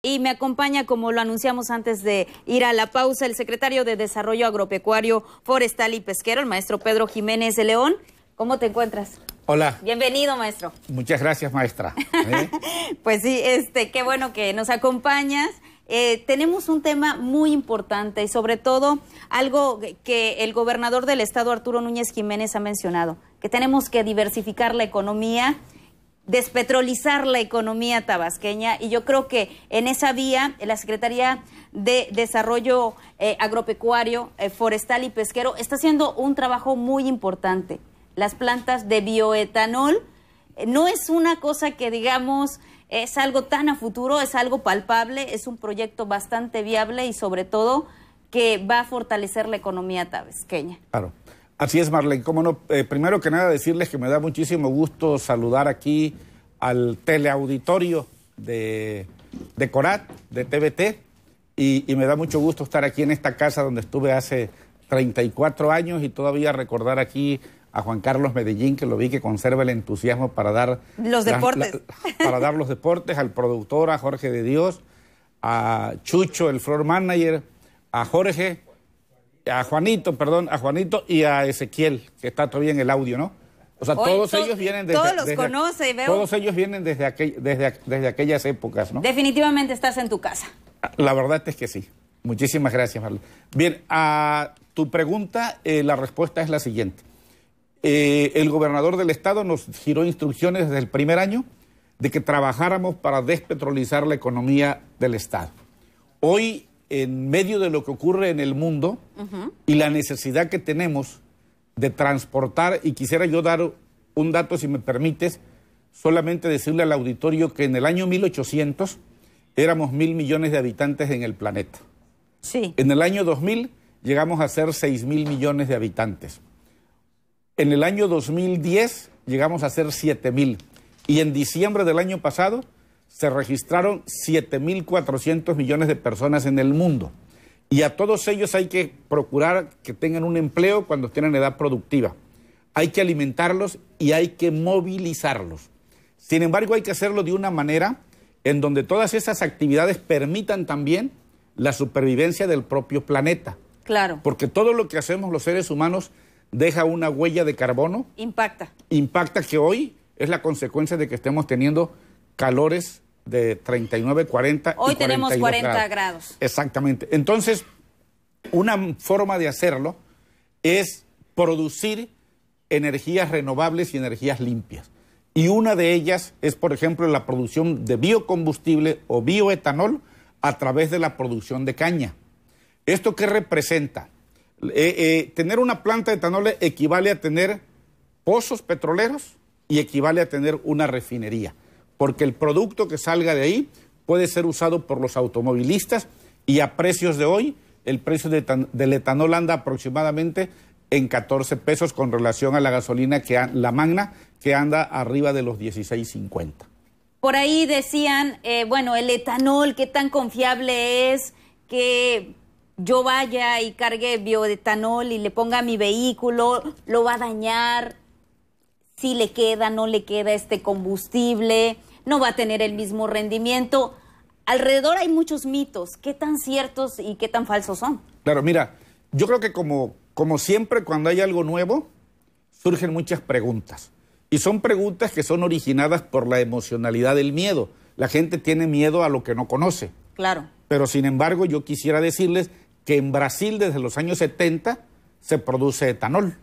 Y me acompaña, como lo anunciamos antes de ir a la pausa, el secretario de Desarrollo Agropecuario, Forestal y Pesquero, el maestro Pedro Jiménez de León. ¿Cómo te encuentras? Hola. Bienvenido, maestro. Muchas gracias, maestra. ¿Eh? pues sí, este, qué bueno que nos acompañas. Eh, tenemos un tema muy importante y sobre todo algo que el gobernador del estado, Arturo Núñez Jiménez, ha mencionado, que tenemos que diversificar la economía despetrolizar la economía tabasqueña y yo creo que en esa vía la Secretaría de Desarrollo eh, Agropecuario, eh, Forestal y Pesquero está haciendo un trabajo muy importante. Las plantas de bioetanol eh, no es una cosa que digamos es algo tan a futuro, es algo palpable, es un proyecto bastante viable y sobre todo que va a fortalecer la economía tabasqueña. Claro. Así es, Marlene. Cómo no, eh, primero que nada decirles que me da muchísimo gusto saludar aquí al teleauditorio de, Corat, de TVT, y, me da mucho gusto estar aquí en esta casa donde estuve hace 34 años y todavía recordar aquí a Juan Carlos Medellín, que lo vi que conserva el entusiasmo para dar los deportes, para dar los deportes, al productor, a Jorge de Dios, a Chucho, el floor manager, a Jorge, a Juanito, perdón, a Juanito y a Ezequiel, que está todavía en el audio, ¿no? O sea, todos ellos vienen desde, todos los veo. Todos ellos vienen desde, aquellas épocas, ¿no? Definitivamente estás en tu casa. Ah, la verdad es que sí. Muchísimas gracias, Marlon. Bien, a tu pregunta, eh, la respuesta es la siguiente. Eh, el gobernador del estado nos giró instrucciones desde el primer año de que trabajáramos para despetrolizar la economía del estado. Hoy en medio de lo que ocurre en el mundo y la necesidad que tenemos de transportar, y quisiera yo dar un dato, si me permites, solamente decirle al auditorio que en el año 1800 éramos mil millones de habitantes en el planeta. Sí. En el año 2000 llegamos a ser seis mil millones de habitantes. En el año 2010 llegamos a ser siete mil. Y en diciembre del año pasado se registraron 7.400 millones de personas en el mundo. Y a todos ellos hay que procurar que tengan un empleo cuando tienen edad productiva. Hay que alimentarlos y hay que movilizarlos. Sin embargo, hay que hacerlo de una manera en donde todas esas actividades permitan también la supervivencia del propio planeta. Claro. Porque todo lo que hacemos los seres humanos deja una huella de carbono. Impacta. Impacta que hoy es la consecuencia de que estemos teniendo calores de 39, 40. Hoy tenemos 40 grados. grados. Exactamente. Entonces, una forma de hacerlo es producir energías renovables y energías limpias. Y una de ellas es, por ejemplo, la producción de biocombustible o bioetanol a través de la producción de caña. ¿Esto qué representa? Eh, eh, tener una planta de etanol equivale a tener pozos petroleros y equivale a tener una refinería porque el producto que salga de ahí puede ser usado por los automovilistas y a precios de hoy, el precio del etanol anda aproximadamente en 14 pesos con relación a la gasolina, que la magna, que anda arriba de los 16.50. Por ahí decían, eh, bueno, el etanol, qué tan confiable es que yo vaya y cargue bioetanol y le ponga a mi vehículo, lo va a dañar, si le queda, no le queda este combustible no va a tener el mismo rendimiento. Alrededor hay muchos mitos. ¿Qué tan ciertos y qué tan falsos son? Claro, mira, yo creo que como, como siempre cuando hay algo nuevo, surgen muchas preguntas. Y son preguntas que son originadas por la emocionalidad del miedo. La gente tiene miedo a lo que no conoce. Claro. Pero sin embargo, yo quisiera decirles que en Brasil desde los años 70 se produce etanol.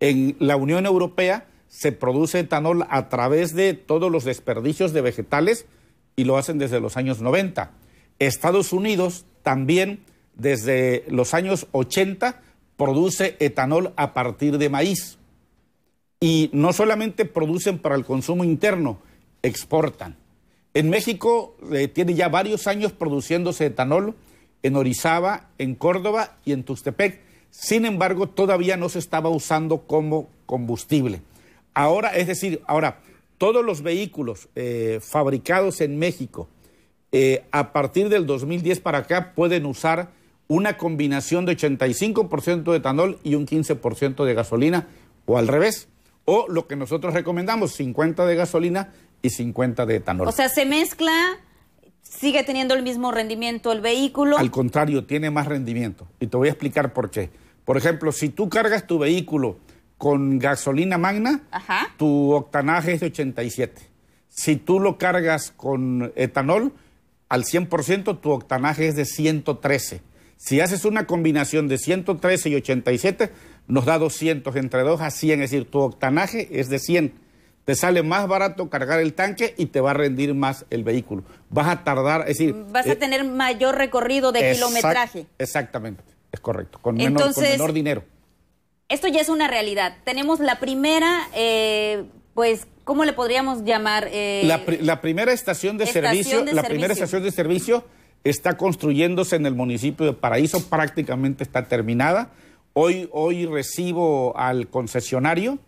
En la Unión Europea se produce etanol a través de todos los desperdicios de vegetales y lo hacen desde los años 90. Estados Unidos también desde los años 80 produce etanol a partir de maíz. Y no solamente producen para el consumo interno, exportan. En México eh, tiene ya varios años produciéndose etanol en Orizaba, en Córdoba y en Tustepec. Sin embargo, todavía no se estaba usando como combustible. Ahora, es decir, ahora, todos los vehículos eh, fabricados en México eh, a partir del 2010 para acá pueden usar una combinación de 85% de etanol y un 15% de gasolina, o al revés, o lo que nosotros recomendamos, 50 de gasolina y 50 de etanol. O sea, se mezcla, sigue teniendo el mismo rendimiento el vehículo. Al contrario, tiene más rendimiento. Y te voy a explicar por qué. Por ejemplo, si tú cargas tu vehículo con gasolina magna, tu octanaje es de 87. Si tú lo cargas con etanol, al 100% tu octanaje es de 113. Si haces una combinación de 113 y 87, nos da 200 entre 2 a 100, es decir, tu octanaje es de 100. Te sale más barato cargar el tanque y te va a rendir más el vehículo. Vas a tardar, es decir... Vas a eh, tener mayor recorrido de kilometraje. Exactamente, es correcto, con, menos con menor dinero esto ya es una realidad. Tenemos la primera, eh, pues, ¿cómo le podríamos llamar? Eh, la, primera estación de servicio, la primera estación de servicio está construyéndose en el municipio de Paraíso, prácticamente está terminada. Hoy, hoy recibo al concesionario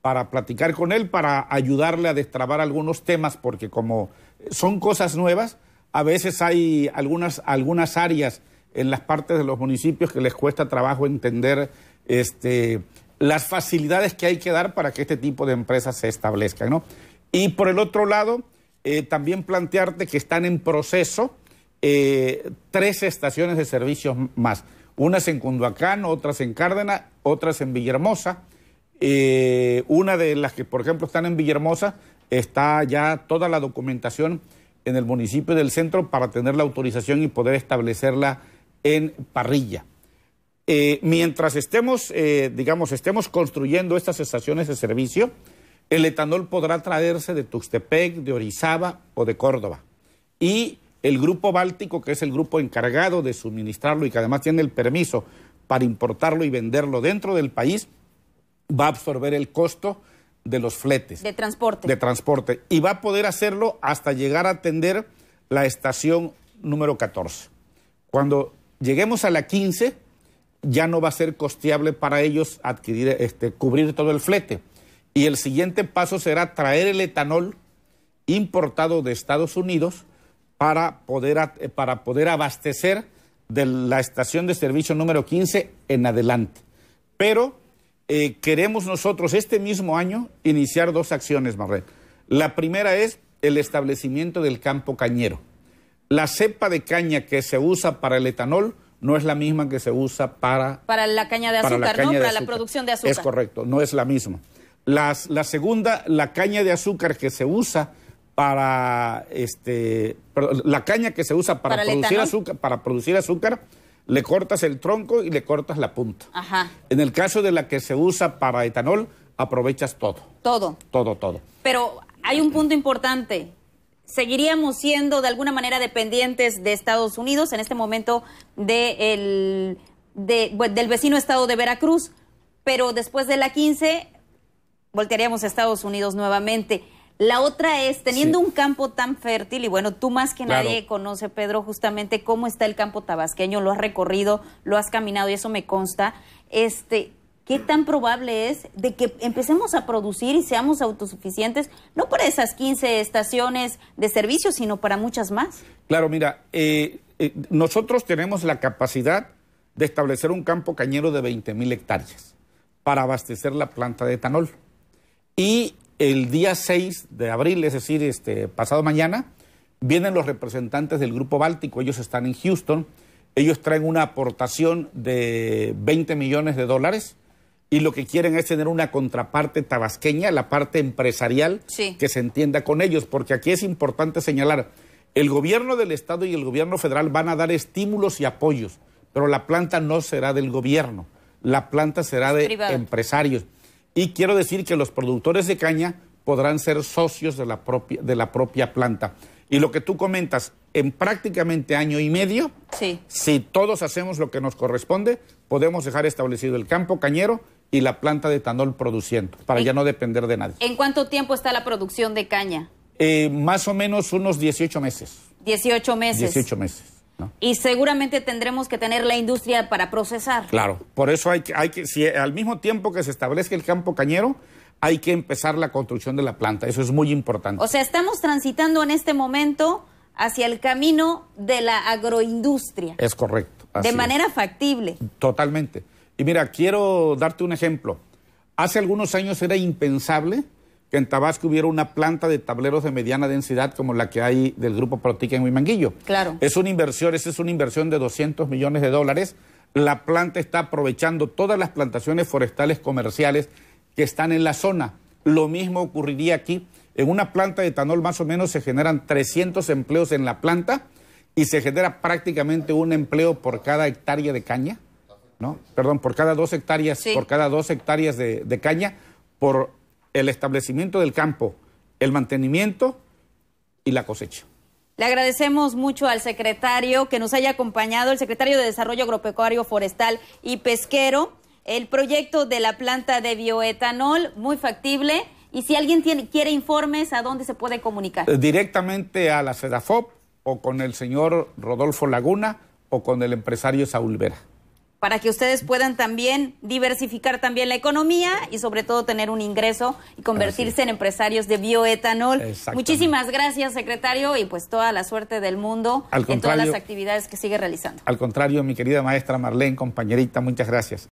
para platicar con él, para ayudarle a destrabar algunos temas, porque como son cosas nuevas, a veces hay algunas, algunas áreas en las partes de los municipios que les cuesta trabajo entender este, las facilidades que hay que dar para que este tipo de empresas se establezcan. ¿no? Y por el otro lado, eh, también plantearte que están en proceso eh, tres estaciones de servicios más. Unas en Cunduacán, otras en Cárdenas, otras en Villahermosa. Eh, una de las que, por ejemplo, están en Villahermosa, está ya toda la documentación en el municipio del centro para tener la autorización y poder establecerla en parrilla. Eh, mientras estemos, eh, digamos, estemos construyendo estas estaciones de servicio, el etanol podrá traerse de Tuxtepec, de Orizaba o de Córdoba. Y el grupo báltico, que es el grupo encargado de suministrarlo y que además tiene el permiso para importarlo y venderlo dentro del país, va a absorber el costo de los fletes. De transporte. De transporte. Y va a poder hacerlo hasta llegar a atender la estación número 14. Cuando lleguemos a la 15, ya no va a ser costeable para ellos adquirir, este, cubrir todo el flete. Y el siguiente paso será traer el etanol importado de Estados Unidos para poder, eh, para poder abastecer de la estación de servicio número 15 en adelante. Pero eh, queremos nosotros este mismo año iniciar dos acciones, Marret. La primera es el establecimiento del campo cañero. La cepa de caña que se usa para el etanol no es la misma que se usa para... Para la caña de azúcar, ¿no? para la producción de azúcar. Es correcto, no es la misma. Las, la segunda, la caña de azúcar que se usa para este la caña que se usa producir azúcar para producir azúcar le cortas el tronco y le cortas la punta Ajá. en el caso de la que se usa para etanol aprovechas todo todo todo todo pero hay un punto importante seguiríamos siendo de alguna manera dependientes de Estados Unidos en este momento de del vecino estado de Veracruz, pero después de la 15 voltearíamos a Estados Unidos nuevamente. La otra es, teniendo un campo tan fértil, y bueno, tú más que nadie conoce, Pedro, justamente cómo está el campo tabasqueño, lo has recorrido, lo has caminado y eso me consta, este, ¿Qué tan probable es de que empecemos a producir y seamos autosuficientes, no para esas 15 estaciones de servicio, sino para muchas más? Claro, mira, eh, eh, nosotros tenemos la capacidad de establecer un campo cañero de mil hectáreas para abastecer la planta de etanol. Y el día 6 de abril, es decir, este pasado mañana, vienen los representantes del Grupo Báltico, ellos están en Houston, ellos traen una aportación de 20 millones de dólares y lo que quieren es tener una contraparte tabasqueña, la parte empresarial, que se entienda con ellos, porque aquí es importante señalar, el gobierno del Estado y el gobierno federal van a dar estímulos y apoyos, pero la planta no será del gobierno, la planta será de empresarios. Y quiero decir que los productores de caña podrán ser socios de la propia, de la propia planta. Y lo que tú comentas, en prácticamente año y medio, si todos hacemos lo que nos corresponde, podemos dejar establecido el campo cañero y la planta de etanol produciendo, para ya no depender de nadie. ¿En cuánto tiempo está la producción de caña? Eh, más o menos unos 18 meses. 18 meses. 18 meses. Y seguramente tendremos que tener la industria para procesar. Claro, por eso hay que, hay que, si al mismo tiempo que se establezca el campo cañero, hay que empezar la construcción de la planta. Eso es muy importante. O sea, estamos transitando en este momento hacia el camino de la agroindustria. Es correcto. de manera factible. Totalmente. Y mira, quiero darte un ejemplo. Hace algunos años era impensable que en Tabasco hubiera una planta de tableros de mediana densidad como la que hay del grupo Protica en Huimanguillo. Claro. Es una inversión, esa es una inversión de 200 millones de dólares. La planta está aprovechando todas las plantaciones forestales comerciales que están en la zona. Lo mismo ocurriría aquí. En una planta de etanol más o menos se generan 300 empleos en la planta y se genera prácticamente un empleo por cada hectárea de caña. Perdón, por cada dos hectáreas, por cada dos hectáreas de, caña, por el establecimiento del campo, el mantenimiento y la cosecha. Le agradecemos mucho al secretario que nos haya acompañado, el secretario de Desarrollo Agropecuario, Forestal y Pesquero, el proyecto de la planta de bioetanol, muy factible. Y si alguien tiene, quiere informes, ¿a dónde se puede comunicar? Eh, directamente a la SEDAFOP o con el señor Rodolfo Laguna o con el empresario Saúl Vera para que ustedes puedan también diversificar también la economía y sobre todo tener un ingreso y convertirse en empresarios de bioetanol. Muchísimas gracias, secretario, y pues toda la suerte del mundo en todas las actividades que sigue realizando. Al contrario, mi querida maestra Marlene, compañerita, muchas gracias.